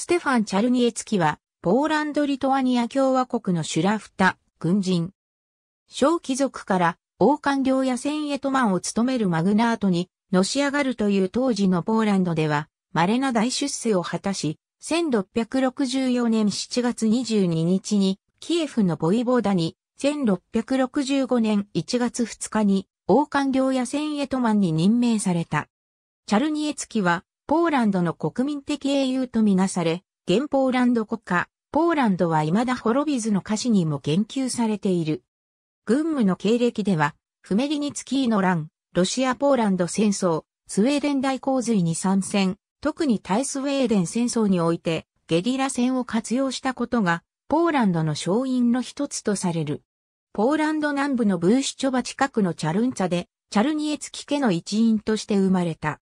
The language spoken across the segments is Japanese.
ステファン・チャルニエツキは、ポーランド・リトアニア共和国のシュラフタ、軍人。小貴族から王官僚や千エトマンを務めるマグナートにのし上がるという当時のポーランドでは稀な大出世を果たし、1664年7月22日にキエフのボイボーダに、1665年1月2日に王官僚や千エトマンに任命された。チャルニエツキはポーランドの国民的英雄とみなされ、現ポーランド国家、ポーランドは未だ滅びずの歌詞にも言及されている。軍務の経歴では、フメリニツキーの乱、ロシア・ポーランド戦争、スウェーデン大洪水に参戦、特に対スウェーデン戦争において、ゲリラ戦を活用したことが、ポーランドの勝因の一つとされる。ポーランド南部のブーシチョバ近くのチャルンツァで、チャルニエツキ家の一員として生まれた。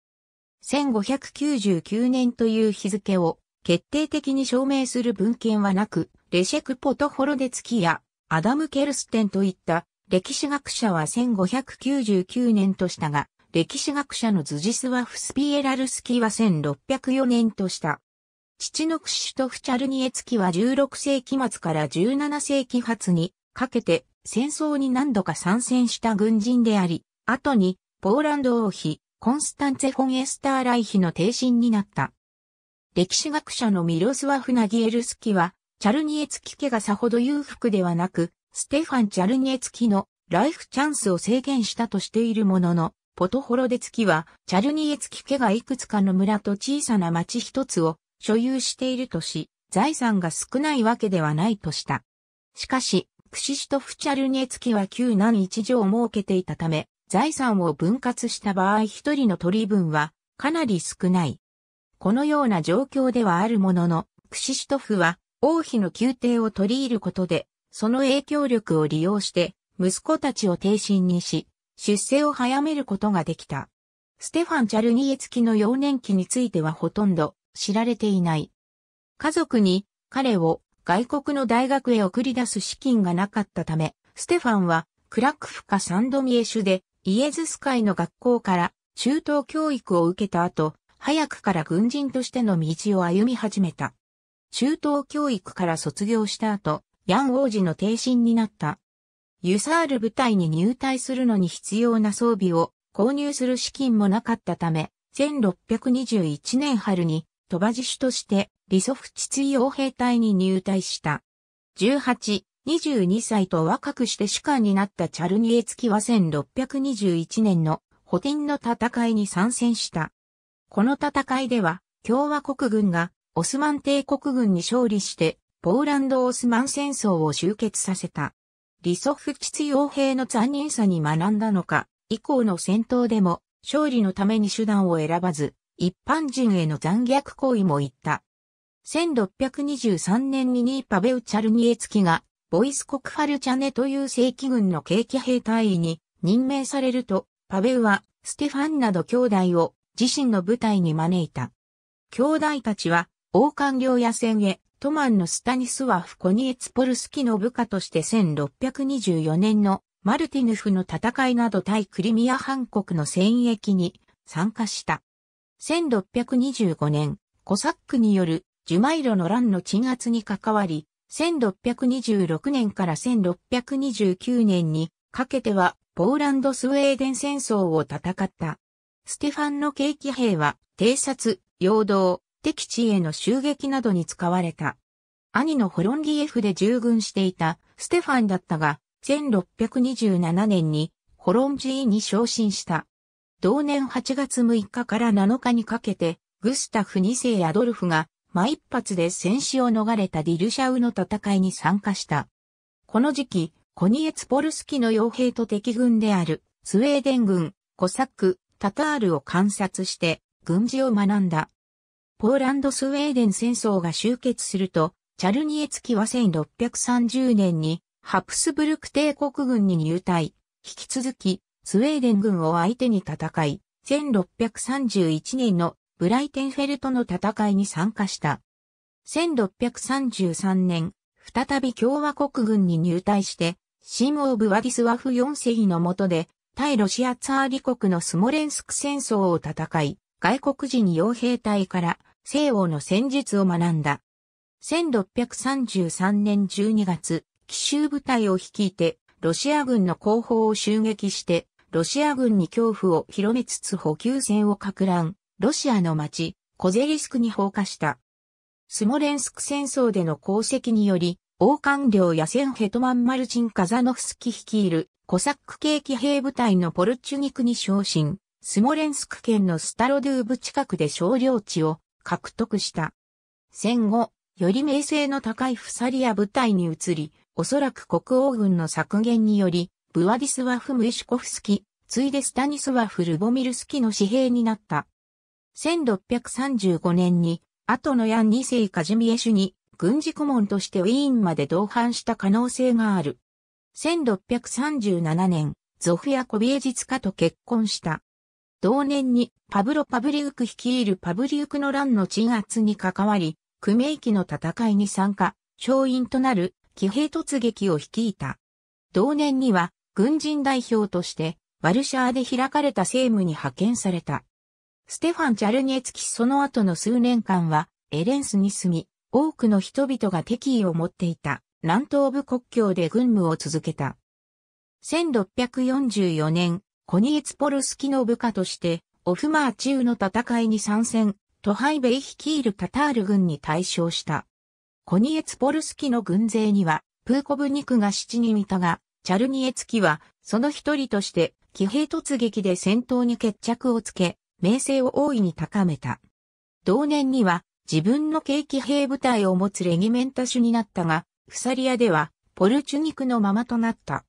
1599年という日付を決定的に証明する文献はなく、レシェク・ポトホロデツキやアダム・ケルステンといった歴史学者は1599年としたが、歴史学者のズジスワフスピエラルスキは1604年とした。父のクシュトフチャルニエツキは16世紀末から17世紀初にかけて戦争に何度か参戦した軍人であり、後にポーランド王妃コンスタンツェ・フォン・エスター・ライヒの帝身になった。歴史学者のミロスワフ・ナギエルスキは、チャルニエツキ家がさほど裕福ではなく、ステファン・チャルニエツキのライフチャンスを制限したとしているものの、ポトホロデツキは、チャルニエツキ家がいくつかの村と小さな町一つを所有しているとし、財産が少ないわけではないとした。しかし、クシシトフ・チャルニエツキは旧南一条を設けていたため、財産を分割した場合一人の取り分はかなり少ない。このような状況ではあるものの、クシシトフは王妃の宮廷を取り入ることで、その影響力を利用して息子たちを低心にし、出世を早めることができた。ステファン・チャルニエツキの幼年期についてはほとんど知られていない。家族に彼を外国の大学へ送り出す資金がなかったため、ステファンはクラクフカ・サンドミエシュでイエズス会の学校から中等教育を受けた後、早くから軍人としての道を歩み始めた。中等教育から卒業した後、ヤン王子の定身になった。ユサール部隊に入隊するのに必要な装備を購入する資金もなかったため、1621年春に鳥羽自主として、リソフ追王兵隊に入隊した。18、22歳と若くして主官になったチャルニエツキは1621年の補填の戦いに参戦した。この戦いでは、共和国軍がオスマン帝国軍に勝利して、ポーランド・オスマン戦争を終結させた。リソフチツ傭兵の残忍さに学んだのか、以降の戦闘でも、勝利のために手段を選ばず、一般人への残虐行為も言った。1623年にニーパベウ・チャルニエツキがボイス国ファルチャネという正規軍の景気兵隊員に任命されると、パベウはステファンなど兄弟を自身の部隊に招いた。兄弟たちは、王官領野戦へ、トマンのスタニスワフ・コニエツポルスキの部下として1624年のマルティヌフの戦いなど対クリミア半国の戦役に参加した。1625年、コサックによるジュマイロの乱の鎮圧に関わり、1626年から1629年にかけてはポーランドスウェーデン戦争を戦った。ステファンの景気兵は偵察、陽動、敵地への襲撃などに使われた。兄のホロンギエフで従軍していたステファンだったが、1627年にホロンジーに昇進した。同年8月6日から7日にかけて、グスタフ2世アドルフがま一発で戦死を逃れたディルシャウの戦いに参加した。この時期、コニエツポルスキの傭兵と敵軍である、スウェーデン軍、コサック、タタールを観察して、軍事を学んだ。ポーランド・スウェーデン戦争が終結すると、チャルニエツキは1630年に、ハプスブルク帝国軍に入隊。引き続き、スウェーデン軍を相手に戦い、1631年のブライテンフェルトの戦いに参加した。1633年、再び共和国軍に入隊して、シン・オブワディスワフ4世の下で、対ロシアツァーリ国のスモレンスク戦争を戦い、外国人傭兵隊から西欧の戦術を学んだ。1633年12月、奇襲部隊を率いて、ロシア軍の後方を襲撃して、ロシア軍に恐怖を広めつつ補給線を拡乱。ロシアの町、コゼリスクに放火した。スモレンスク戦争での功績により、王官僚やセンヘトマン・マルチン・カザノフスキ率いるコサック系騎兵部隊のポルチュニクに昇進、スモレンスク県のスタロドゥーブ近くで少量地を獲得した。戦後、より名声の高いフサリア部隊に移り、おそらく国王軍の削減により、ブワディスワフ・ムイシコフスキ、ついでスタニスワフ・ルボミルスキの私兵になった。1635年に、後のヤン2世カジミエシュに軍事顧問としてウィーンまで同伴した可能性がある。1637年、ゾフヤ・コビエジツカと結婚した。同年にパブロ・パブリウク率いるパブリウクの乱の鎮圧に関わり、クメイキの戦いに参加、勝因となる騎兵突撃を率いた。同年には軍人代表としてワルシャーで開かれた政務に派遣された。ステファン・チャルニエツキその後の数年間は、エレンスに住み、多くの人々が敵意を持っていた、南東部国境で軍務を続けた。1644年、コニエツポルスキの部下として、オフマーチウの戦いに参戦、トハイベイ率いるタタール軍に対象した。コニエツポルスキの軍勢には、プーコブニクが7人いたが、チャルニエツキは、その一人として、騎兵突撃で戦闘に決着をつけ、名声を大いに高めた。同年には自分の軽騎兵部隊を持つレギメンタ主になったが、フサリアではポルチュニクのままとなった。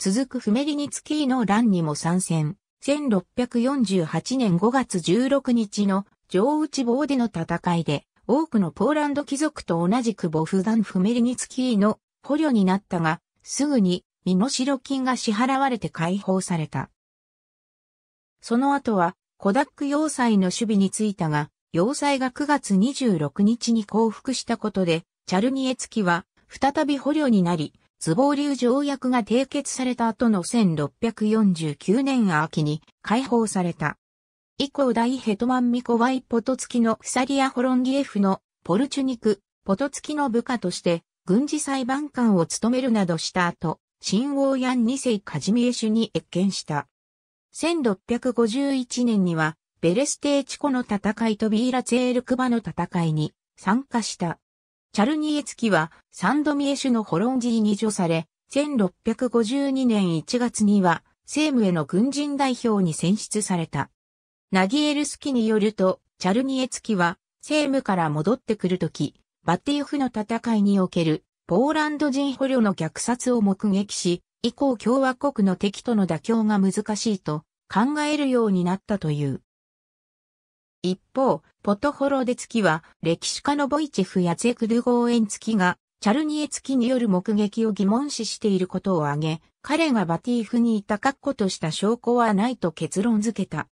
続くフメリニツキーの乱にも参戦。1648年5月16日の上内坊での戦いで、多くのポーランド貴族と同じくボフダン・フメリニツキーの捕虜になったが、すぐに身代金が支払われて解放された。その後はコダック要塞の守備についたが、要塞が9月26日に降伏したことで、チャルニエツキは再び捕虜になり、ズボーリュー条約が締結された後の1649年秋に解放された。以降大ヘトマンミコワイポトツキのフサリア・ホロンギエフのポルチュニク、ポトツキの部下として軍事裁判官を務めるなどした後、新王ヤン二世カジミエシュに越見した。1651年には、ベレステーチコの戦いとビーラツェールクバの戦いに参加した。チャルニエツキはサンドミエシュのホロンジーに除され、1652年1月には政務への軍人代表に選出された。ナギエルスキによると、チャルニエツキは政務から戻ってくるとき、バティオフの戦いにおけるポーランド人捕虜の虐殺を目撃し、以降共和国の敵との妥協が難しいと考えるようになったという。一方、ポトホロデツキは歴史家のボイチェフやゼクルゴーエンツキがチャルニエツキによる目撃を疑問視していることを挙げ、彼がバティーフにいた確固とした証拠はないと結論付けた。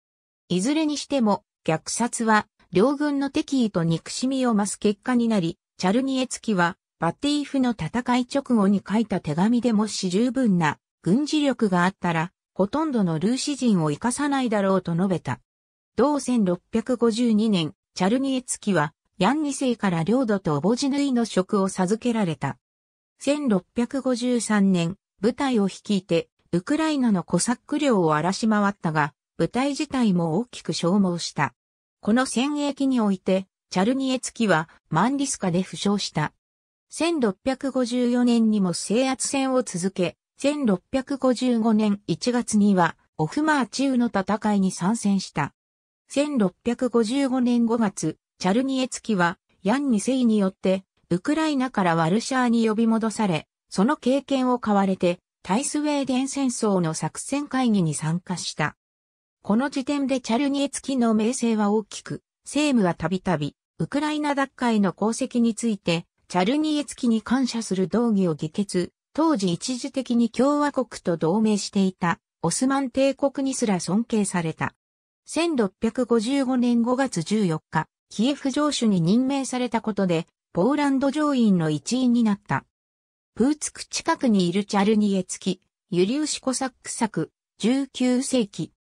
いずれにしても、虐殺は両軍の敵意と憎しみを増す結果になり、チャルニエツキはバティーフの戦い直後に書いた手紙でもし十分な軍事力があったら、ほとんどのルーシ人を生かさないだろうと述べた。同1652年、チャルニエツキは、ヤン二世から領土とオボジヌイの職を授けられた。1653年、部隊を率いて、ウクライナのコサック領を荒らし回ったが、部隊自体も大きく消耗した。この戦役において、チャルニエツキはマンリスカで負傷した。1654年にも制圧戦を続け、1655年1月には、オフマーチウの戦いに参戦した。1655年5月、チャルニエツキは、ヤンセ世によって、ウクライナからワルシャーに呼び戻され、その経験を買われて、タイスウェーデン戦争の作戦会議に参加した。この時点でチャルニエツキの名声は大きく、政務はたびたび、ウクライナ奪回の功績について、チャルニエツキに感謝する道義を議決、当時一時的に共和国と同盟していたオスマン帝国にすら尊敬された。1655年5月14日、キエフ城主に任命されたことで、ポーランド上院の一員になった。プーツク近くにいるチャルニエツキ、ユリウシコサック作、19世紀。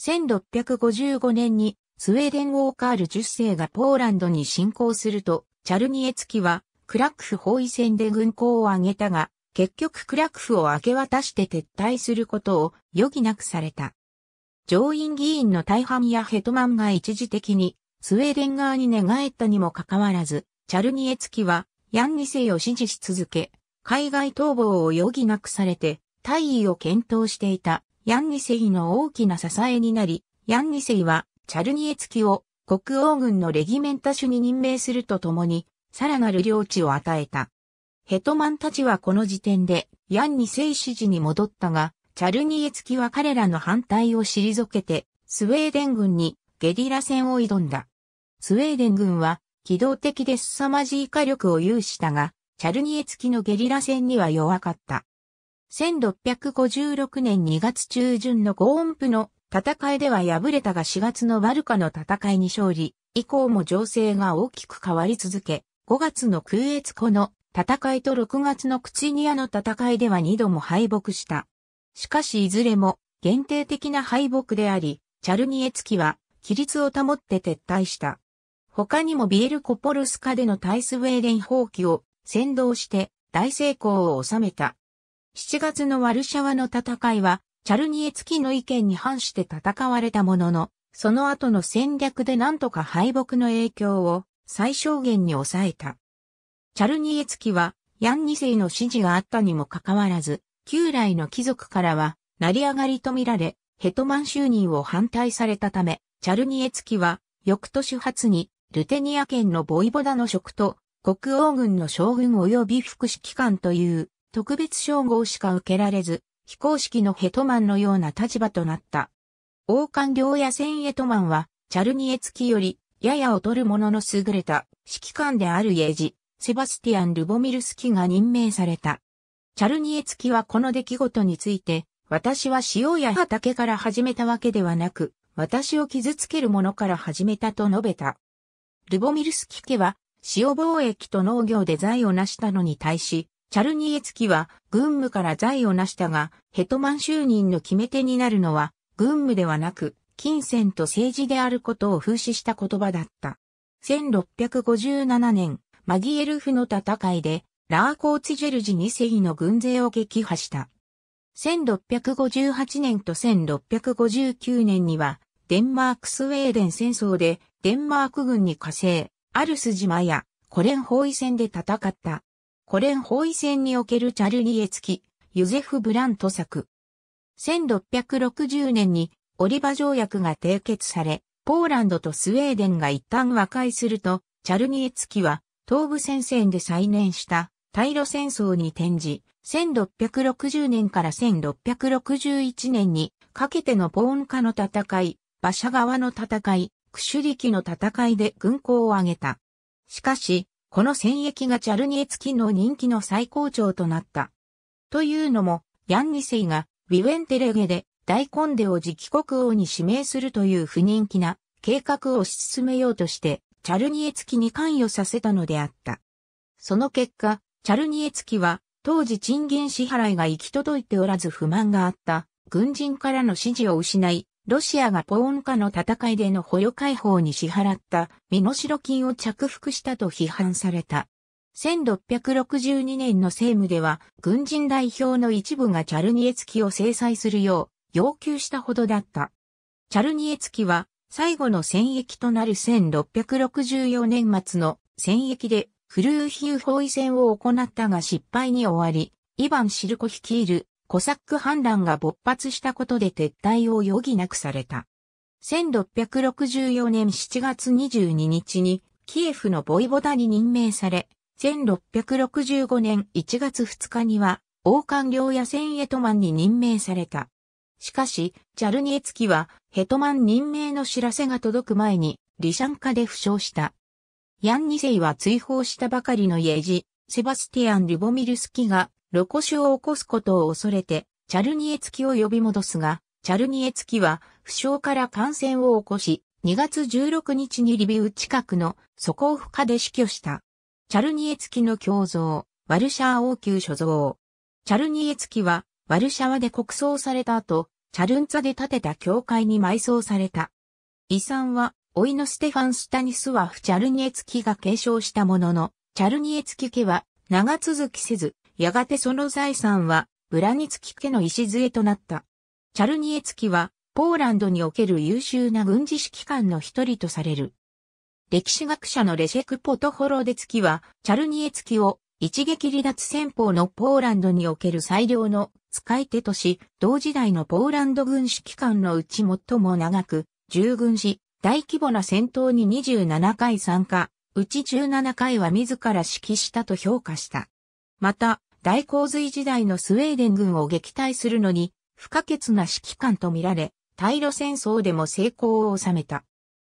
1655年にスウェーデン王カール10世がポーランドに侵攻すると、チャルニエツキはクラクフ包囲戦で軍港を挙げたが、結局クラクフを明け渡して撤退することを余儀なくされた。上院議員の大半やヘトマンが一時的にスウェーデン側に寝返ったにもかかわらず、チャルニエツキはヤンニセを支持し続け、海外逃亡を余儀なくされて、退位を検討していたヤンニセイの大きな支えになり、ヤンニセイはチャルニエツキを国王軍のレギメンタ主に任命するとともに、さらなる領地を与えた。ヘトマンたちはこの時点で、ヤンに聖死寺に戻ったが、チャルニエツキは彼らの反対を退けて、スウェーデン軍にゲリラ戦を挑んだ。スウェーデン軍は、機動的で凄まじい火力を有したが、チャルニエツキのゲリラ戦には弱かった。1656年2月中旬のゴーンプの戦いでは敗れたが4月のバルカの戦いに勝利、以降も情勢が大きく変わり続け、5月の空越湖の戦いと6月のクチニアの戦いでは2度も敗北した。しかしいずれも限定的な敗北であり、チャルニエツキは規律を保って撤退した。他にもビエルコポルスカでのタイスウェーデン放棄を先導して大成功を収めた。7月のワルシャワの戦いは、チャルニエツキの意見に反して戦われたものの、その後の戦略で何とか敗北の影響を最小限に抑えた。チャルニエツキは、ヤン二世の指示があったにもかかわらず、旧来の貴族からは、成り上がりとみられ、ヘトマン就任を反対されたため、チャルニエツキは、翌年初に、ルテニア県のボイボダの職と、国王軍の将軍及び副指揮官という、特別称号しか受けられず、非公式のヘトマンのような立場となった。王冠領や戦ヘトマンは、チャルニエツキより、やや劣るものの優れた指揮官であるイエジ、セバスティアン・ルボミルスキが任命された。チャルニエツキはこの出来事について、私は塩や畑から始めたわけではなく、私を傷つけるものから始めたと述べた。ルボミルスキ家は、塩貿易と農業で財を成したのに対し、チャルニエツキは軍務から財を成したが、ヘトマン就任の決め手になるのは、軍務ではなく、金銭と政治であることを風刺した言葉だった。1657年、マギエルフの戦いで、ラーコーツジェルジ2世の軍勢を撃破した。1658年と1659年には、デンマークスウェーデン戦争で、デンマーク軍に加勢、アルス島やコレン包囲戦で戦った。コレン包囲戦におけるチャルニエツキ、ユゼフ・ブラント作。1660年にオリバ条約が締結され、ポーランドとスウェーデンが一旦和解すると、チャルニエツキは東部戦線で再燃した対露戦争に転じ、1660年から1661年にかけてのポーン化の戦い、馬車側の戦い、クシュリキの戦いで軍港を挙げた。しかし、この戦役がチャルニエツキの人気の最高潮となった。というのも、ヤンニセイがィウェンテレゲで大コンデを次期国王に指名するという不人気な計画を推し進めようとして、チャルニエツキに関与させたのであった。その結果、チャルニエツキは、当時賃金支払いが行き届いておらず不満があった、軍人からの支持を失い、ロシアがポーン化の戦いでの捕虜解放に支払った身代金を着服したと批判された。1662年の政務では、軍人代表の一部がチャルニエツキを制裁するよう、要求したほどだった。チャルニエツキは最後の戦役となる1664年末の戦役でフルーヒー包囲戦を行ったが失敗に終わり、イヴァン・シルコ率いるコサック反乱が勃発したことで撤退を余儀なくされた。1664年7月22日にキエフのボイボダに任命され、1665年1月2日には王冠領やセンエトマンに任命された。しかし、チャルニエツキは、ヘトマン任命の知らせが届く前に、リシャンカで負傷した。ヤン二世は追放したばかりのイエジ、セバスティアン・リボミルスキが、ロコシを起こすことを恐れて、チャルニエツキを呼び戻すが、チャルニエツキは、負傷から感染を起こし、2月16日にリビウ近くのソコーフ化で死去した。チャルニエツキの胸像、ワルシャー王宮所蔵。チャルニエツキは、ワルシャワで国葬された後、チャルンツァで建てた教会に埋葬された。遺産は、老いのステファン・スタニスワフ・チャルニエツキが継承したものの、チャルニエツキ家は長続きせず、やがてその財産は、ブラニツキ家の礎となった。チャルニエツキは、ポーランドにおける優秀な軍事指揮官の一人とされる。歴史学者のレシェク・ポトホロデツキは、チャルニエツキを一撃離脱戦法のポーランドにおける最良の使い手とし、同時代のポーランド軍指揮官のうち最も長く、従軍し、大規模な戦闘に27回参加、うち17回は自ら指揮したと評価した。また、大洪水時代のスウェーデン軍を撃退するのに、不可欠な指揮官とみられ、対露戦争でも成功を収めた。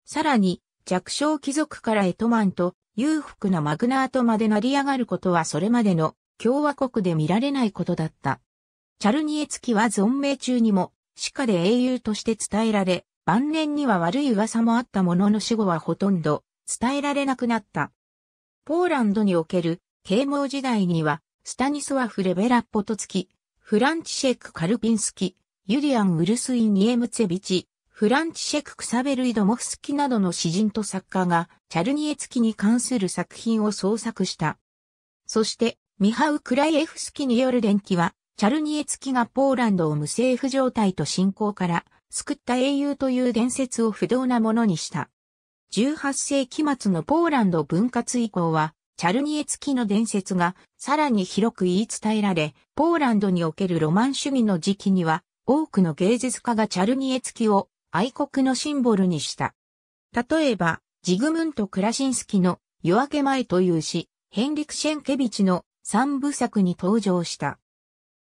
さらに、弱小貴族からエトマンと裕福なマグナートまで成り上がることはそれまでの共和国で見られないことだった。チャルニエツキは存命中にも、歯科で英雄として伝えられ、晩年には悪い噂もあったものの死後はほとんど伝えられなくなった。ポーランドにおける啓蒙時代には、スタニスワフ・レベラ・ッポトツキ、フランチシェック・カルピンスキ、ユリアン・ウルスイ・ニエムツェビチ、フランチシェク・クサベルイド・モフスキなどの詩人と作家が、チャルニエツキに関する作品を創作した。そして、ミハウ・クライエフスキによる伝記は、チャルニエツキがポーランドを無政府状態と信仰から救った英雄という伝説を不動なものにした。18世紀末のポーランド分割以降は、チャルニエツキの伝説がさらに広く言い伝えられ、ポーランドにおけるロマン主義の時期には、多くの芸術家がチャルニエツキを愛国のシンボルにした。例えば、ジグムント・クラシンスキの夜明け前という詩、ヘンリク・シェンケビチの三部作に登場した。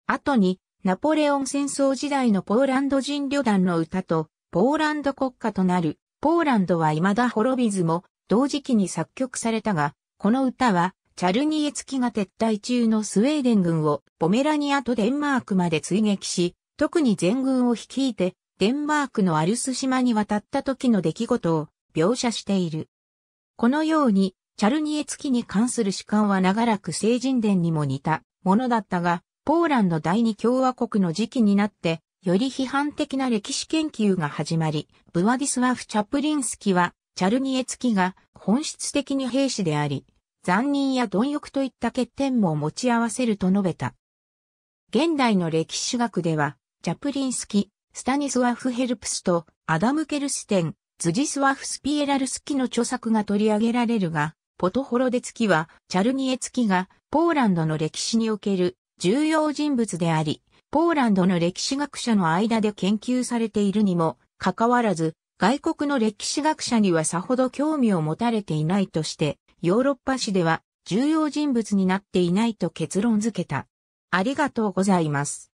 後に、ナポレオン戦争時代のポーランド人旅団の歌と、ポーランド国家となる、ポーランドは未だ滅びずも、同時期に作曲されたが、この歌は、チャルニエツキが撤退中のスウェーデン軍をポメラニアとデンマークまで追撃し、特に全軍を率いてデンマークのアルス島に渡った時の出来事を描写している。このように、チャルニエツキに関する主観は長らく聖人伝にも似たものだったが、ポーランド第二共和国の時期になって、より批判的な歴史研究が始まり、ブワディスワフ・チャプリンスキは、チャルニエツキが本質的に兵士であり、残忍や貪欲といった欠点も持ち合わせると述べた。現代の歴史学では、チャプリンスキ、スタニスワフ・ヘルプスとアダム・ケルステン、ズジスワフ・スピエラルスキの著作が取り上げられるが、ポトホロデツキはチャルニエツキがポーランドの歴史における重要人物であり、ポーランドの歴史学者の間で研究されているにもかかわらず、外国の歴史学者にはさほど興味を持たれていないとして、ヨーロッパ史では重要人物になっていないと結論付けた。ありがとうございます。